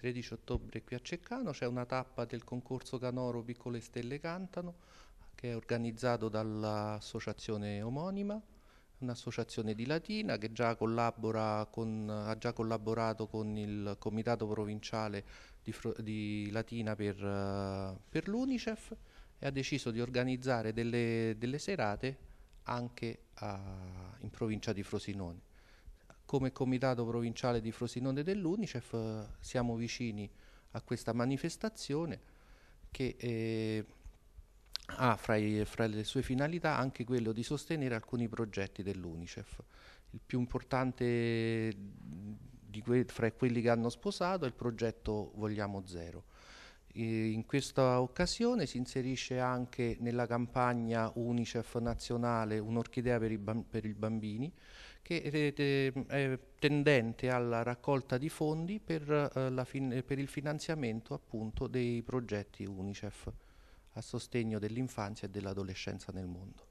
13 ottobre qui a Ceccano c'è una tappa del concorso Canoro Piccole Stelle Cantano che è organizzato dall'associazione omonima, un'associazione di Latina che già con, ha già collaborato con il comitato provinciale di, di Latina per, per l'Unicef e ha deciso di organizzare delle, delle serate anche a, ah, in provincia di Frosinone come comitato provinciale di Frosinone dell'Unicef siamo vicini a questa manifestazione che eh, ha fra, i, fra, le sue finalità anche quello di sostenere alcuni progetti dell'Unicef. Il più importante que fra quelli che hanno sposato è il progetto Vogliamo Zero in questa occasione si inserisce anche nella campagna Unicef nazionale Un'orchidea per, per, i bambini che è tendente alla raccolta di fondi per, eh, per il finanziamento appunto dei progetti Unicef a sostegno dell'infanzia e dell'adolescenza nel mondo.